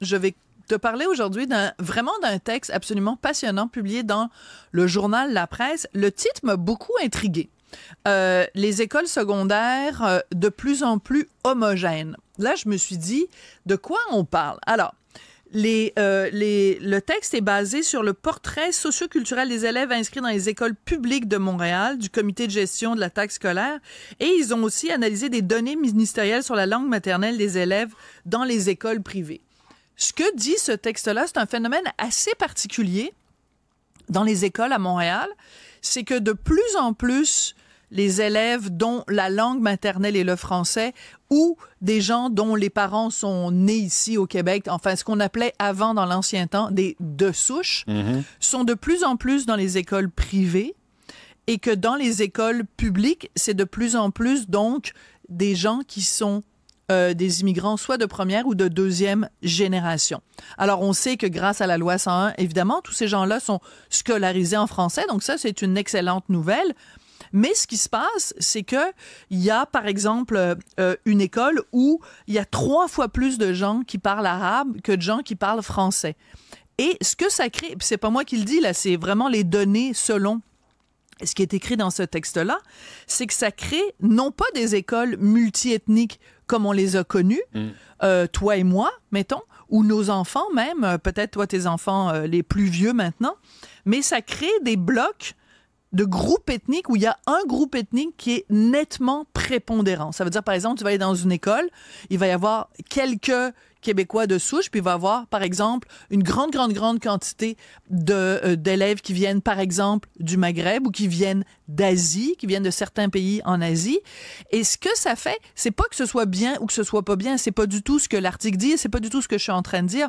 je vais te parler aujourd'hui d'un vraiment d'un texte absolument passionnant publié dans le journal La Presse. Le titre m'a beaucoup intrigué. Euh, les écoles secondaires euh, de plus en plus homogènes. Là, je me suis dit, de quoi on parle Alors, euh, les, le texte est basé sur le portrait socioculturel des élèves inscrits dans les écoles publiques de Montréal, du comité de gestion de la taxe scolaire, et ils ont aussi analysé des données ministérielles sur la langue maternelle des élèves dans les écoles privées. Ce que dit ce texte-là, c'est un phénomène assez particulier dans les écoles à Montréal, c'est que de plus en plus les élèves dont la langue maternelle est le français ou des gens dont les parents sont nés ici au Québec, enfin ce qu'on appelait avant dans l'ancien temps des deux souches, mhm. sont de plus en plus dans les écoles privées et que dans les écoles publiques, c'est de plus en plus donc des gens qui sont euh, des immigrants, soit de première ou de deuxième génération. Alors, on sait que grâce à la loi 101, évidemment, tous ces gens-là sont scolarisés en français, donc ça, c'est une excellente nouvelle. Mais ce qui se passe, c'est que il y a, par exemple, euh, une école où il y a trois fois plus de gens qui parlent arabe que de gens qui parlent français. Et ce que ça crée, c'est pas moi qui le dis là, c'est vraiment les données selon ce qui est écrit dans ce texte-là, c'est que ça crée non pas des écoles multiethniques comme on les a connus, mm. euh, toi et moi, mettons, ou nos enfants même, euh, peut-être toi tes enfants euh, les plus vieux maintenant, mais ça crée des blocs de groupes ethniques où il y a un groupe ethnique qui est nettement prépondérant. Ça veut dire, par exemple, tu vas aller dans une école, il va y avoir quelques québécois de souche, puis va avoir, par exemple, une grande, grande, grande quantité euh, d'élèves qui viennent, par exemple, du Maghreb ou qui viennent d'Asie, qui viennent de certains pays en Asie. Et ce que ça fait, c'est pas que ce soit bien ou que ce soit pas bien, c'est pas du tout ce que l'article dit, c'est pas du tout ce que je suis en train de dire.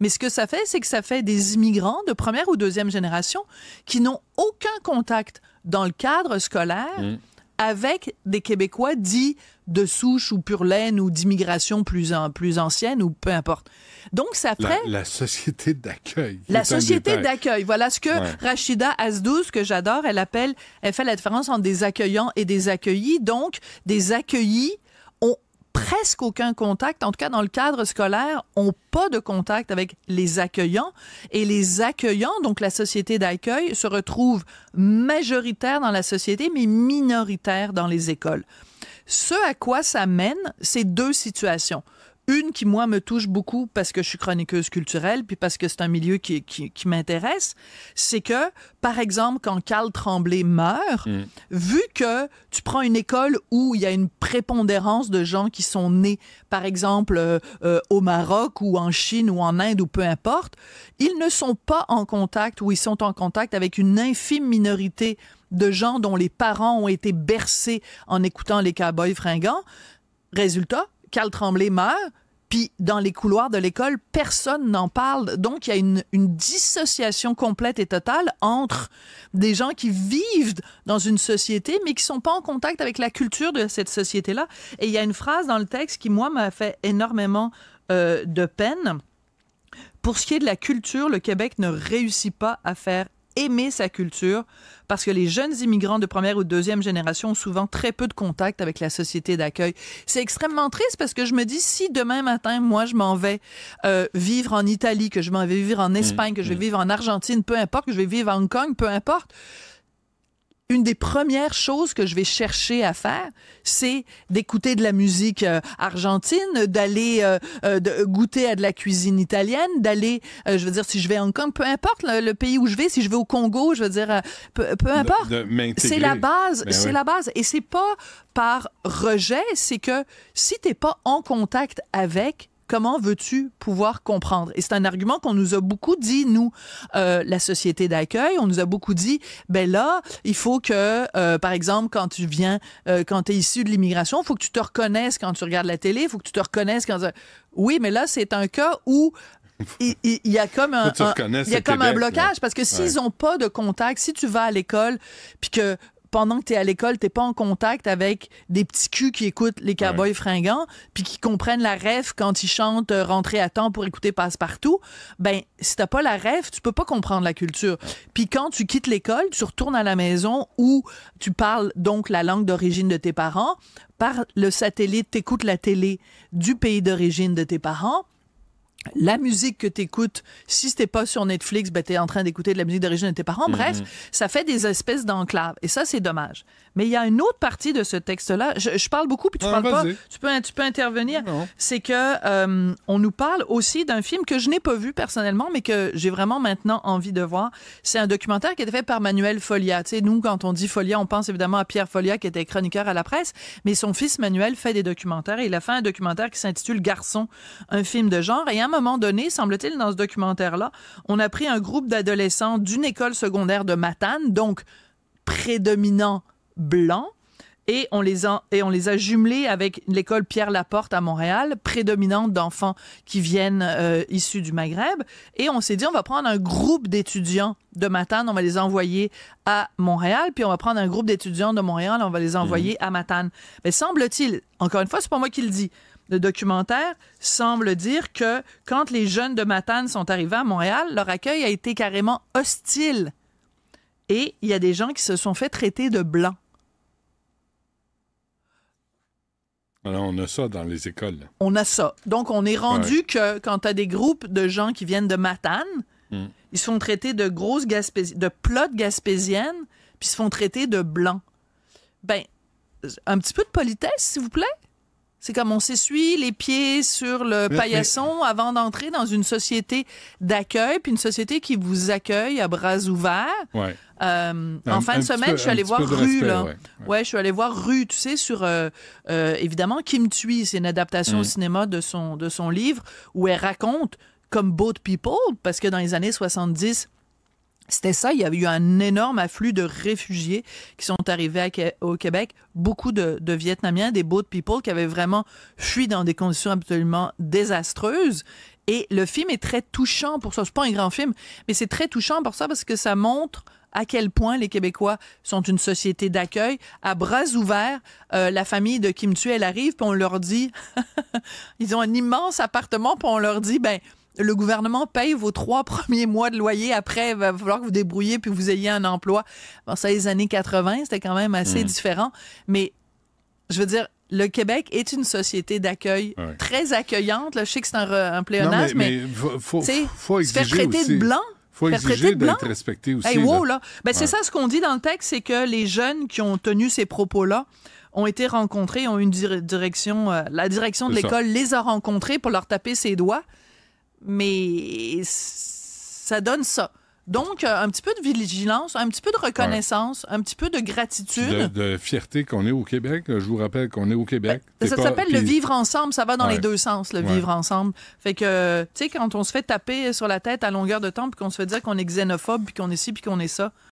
Mais ce que ça fait, c'est que ça fait des immigrants de première ou deuxième génération qui n'ont aucun contact dans le cadre scolaire mmh. avec des Québécois dits de souche ou pure laine ou d'immigration plus, plus ancienne ou peu importe. Donc, ça fait... La, société d'accueil. La société d'accueil. Voilà ce que Rachida Azdouz, que j'adore, elle appelle, elle fait la différence entre des accueillants et des accueillis. Donc, des accueillis ont presque aucun contact, en tout cas dans le cadre scolaire, ont pas de contact avec les accueillants et les accueillants, donc la société d'accueil, se retrouvent majoritaire dans la société mais minoritaire dans les écoles. Ce à quoi ça mène, c'est deux situations. Une qui, moi, me touche beaucoup parce que je suis chroniqueuse culturelle, puis parce que c'est un milieu qui, m'intéresse, c'est que, par exemple, quand Karl Tremblay meurt, mm. vu que tu prends une école où il y a une prépondérance de gens qui sont nés, par exemple, euh, euh, au Maroc ou en Chine ou en Inde ou peu importe, ils ne sont pas en contact ou ils sont en contact avec une infime minorité de gens dont les parents ont été bercés en écoutant les cowboys fringants. Résultat, Carl Tremblay meurt, puis dans les couloirs de l'école, personne n'en parle. Donc il y a une, dissociation complète et totale entre des gens qui vivent dans une société mais qui sont pas en contact avec la culture de cette société-là. Et il y a une phrase dans le texte qui moi m'a fait énormément euh, de peine. Pour ce qui est de la culture, le Québec ne réussit pas à faire aimer sa culture parce que les jeunes immigrants de première ou deuxième génération ont souvent très peu de contact avec la société d'accueil. C'est extrêmement triste parce que je me dis si demain matin moi je m'en vais euh, vivre en Italie, que je m'en vais vivre en mmh. Espagne, que je vais mmh. vivre en Argentine, peu importe, que je vais vivre à Hong Kong, peu importe, une des premières choses que je vais chercher à faire, c'est d'écouter de la musique euh, argentine, d'aller euh, euh goûter à de la cuisine italienne, d'aller, euh, je veux dire, si je vais à Hong Kong, peu importe le, pays où je vais, si je vais au Congo, je veux dire, peu, importe, c'est la base, ben c'est la base, et c'est pas par rejet, c'est que si t'es pas en contact avec, comment veux-tu pouvoir comprendre? Et c'est un argument qu'on nous a beaucoup dit, nous, euh, la société d'accueil. On nous a beaucoup dit, ben là, il faut que, euh, par exemple, quand tu viens, euh, quand tu es issu de l'immigration, il faut que tu te reconnaisses quand tu regardes la télé, il faut que tu te reconnaisses quand Oui, mais là, c'est un cas où il, y a comme un, il y a comme un blocage parce que s'ils n'ont pas de contact, si tu vas à l'école puis que pendant que tu es à l'école, t'es pas en contact avec des petits culs qui écoutent les cowboys fringants, puis qui comprennent la ref quand ils chantent euh, Rentrer à temps pour écouter Passe-Partout, ben, si t'as pas la ref, tu peux pas comprendre la culture. Puis quand tu quittes l'école, tu retournes à la maison où tu parles donc la langue d'origine de tes parents, par le satellite, écoutes la télé du pays d'origine de tes parents, la musique que t'écoutes, si t'es pas sur Netflix, ben t'es en train d'écouter de la musique d'origine de tes parents. Mm-hmm. Bref, ça fait des espèces d'enclaves. Et ça, c'est dommage. Mais il y a une autre partie de ce texte-là. Je, parle beaucoup, puis tu parles pas. Tu peux, tu peux intervenir. C'est que euh, on nous parle aussi d'un film que je n'ai pas vu personnellement, mais que j'ai vraiment maintenant envie de voir. C'est un documentaire qui a été fait par Manuel Folia. Tu sais, nous, quand on dit Folia, on pense évidemment à Pierre Folia, qui était chroniqueur à la presse, mais son fils Manuel fait des documentaires. Et il a fait un documentaire qui s'intitule Garçon, un film de genre. Et un à un moment donné, semble-t-il, dans ce documentaire-là, on a pris un groupe d'adolescents d'une école secondaire de Matane, donc prédominant blanc, et on les a et jumelés avec l'école Pierre Laporte à Montréal, prédominante d'enfants qui viennent euh, issus du Maghreb et on s'est dit on va prendre un groupe d'étudiants de Matane, on va les envoyer à Montréal, puis on va prendre un groupe d'étudiants de Montréal, on va les envoyer mhm. à Matane. Mais semble-t-il, encore une fois, c'est pas moi qui le dis. Le documentaire semble dire que quand les jeunes de Matane sont arrivés à Montréal, leur accueil a été carrément hostile. Et il y a des gens qui se sont fait traiter de blancs. Alors, on a ça dans les écoles. On a ça. Donc, on est rendu que quand tu as des groupes de gens qui viennent de Matane, hmm. ils sont traités de grosses Gaspésiennes, de plottes gaspésiennes, puis se font traiter de blancs. Ben, un petit peu de politesse, s'il vous plaît. C'est comme on s'essuie les pieds sur le paillasson avant d'entrer dans une société d'accueil, puis une société qui vous accueille à bras ouverts. Euh, en fin de semaine, je suis allée voir Rue. Ouais, je suis allée voir Rue, tu sais, sur euh, euh, évidemment Kim Tui. C'est une adaptation mm. au cinéma de son, de son livre où elle raconte comme Boat People, parce que dans les années 70, c'était ça, il y a eu un énorme afflux de réfugiés qui sont arrivés au Québec, beaucoup de, Vietnamiens, des boat people qui avaient vraiment fui dans des conditions absolument désastreuses. Et le film est très touchant pour ça. C'est pas un grand film, mais c'est très touchant pour ça parce que ça montre à quel point les Québécois sont une société d'accueil. À bras ouverts, euh, la famille de Kim Tu elle arrive, puis on leur dit, ils ont un immense appartement, puis on leur dit, ben, le gouvernement paye vos trois premiers mois de loyer. Après, il va falloir que vous débrouillez puis vous ayez un emploi. Bon, ça, les années 80, c'était quand même assez hmm. différent. Mais je veux dire, le Québec est une société d'accueil ah très accueillante. je sais que c'est un, pléonasme, mais, mais, faut, faut, faut faire traiter aussi. de blanc faut exiger d'être respecté aussi. Hey, ben, C'est ça ce qu'on dit dans le texte, c'est que les jeunes qui ont tenu ces propos-là ont été rencontrés, ont une direction, euh, la direction de l'école les a rencontrés pour leur taper ses doigts mais ça donne ça. Donc, euh, un petit peu de vigilance, un petit peu de reconnaissance, un petit peu de gratitude. De, fierté qu'on est au Québec. Je vous rappelle qu'on est au Québec. Ben, ça s'appelle le vivre ensemble. Ça va dans les deux sens, le vivre ensemble. Fait que, tu sais, quand on se fait taper sur la tête à longueur de temps, puis qu'on se fait dire qu'on est xénophobe, puis qu'on est ci, puis qu'on est ça,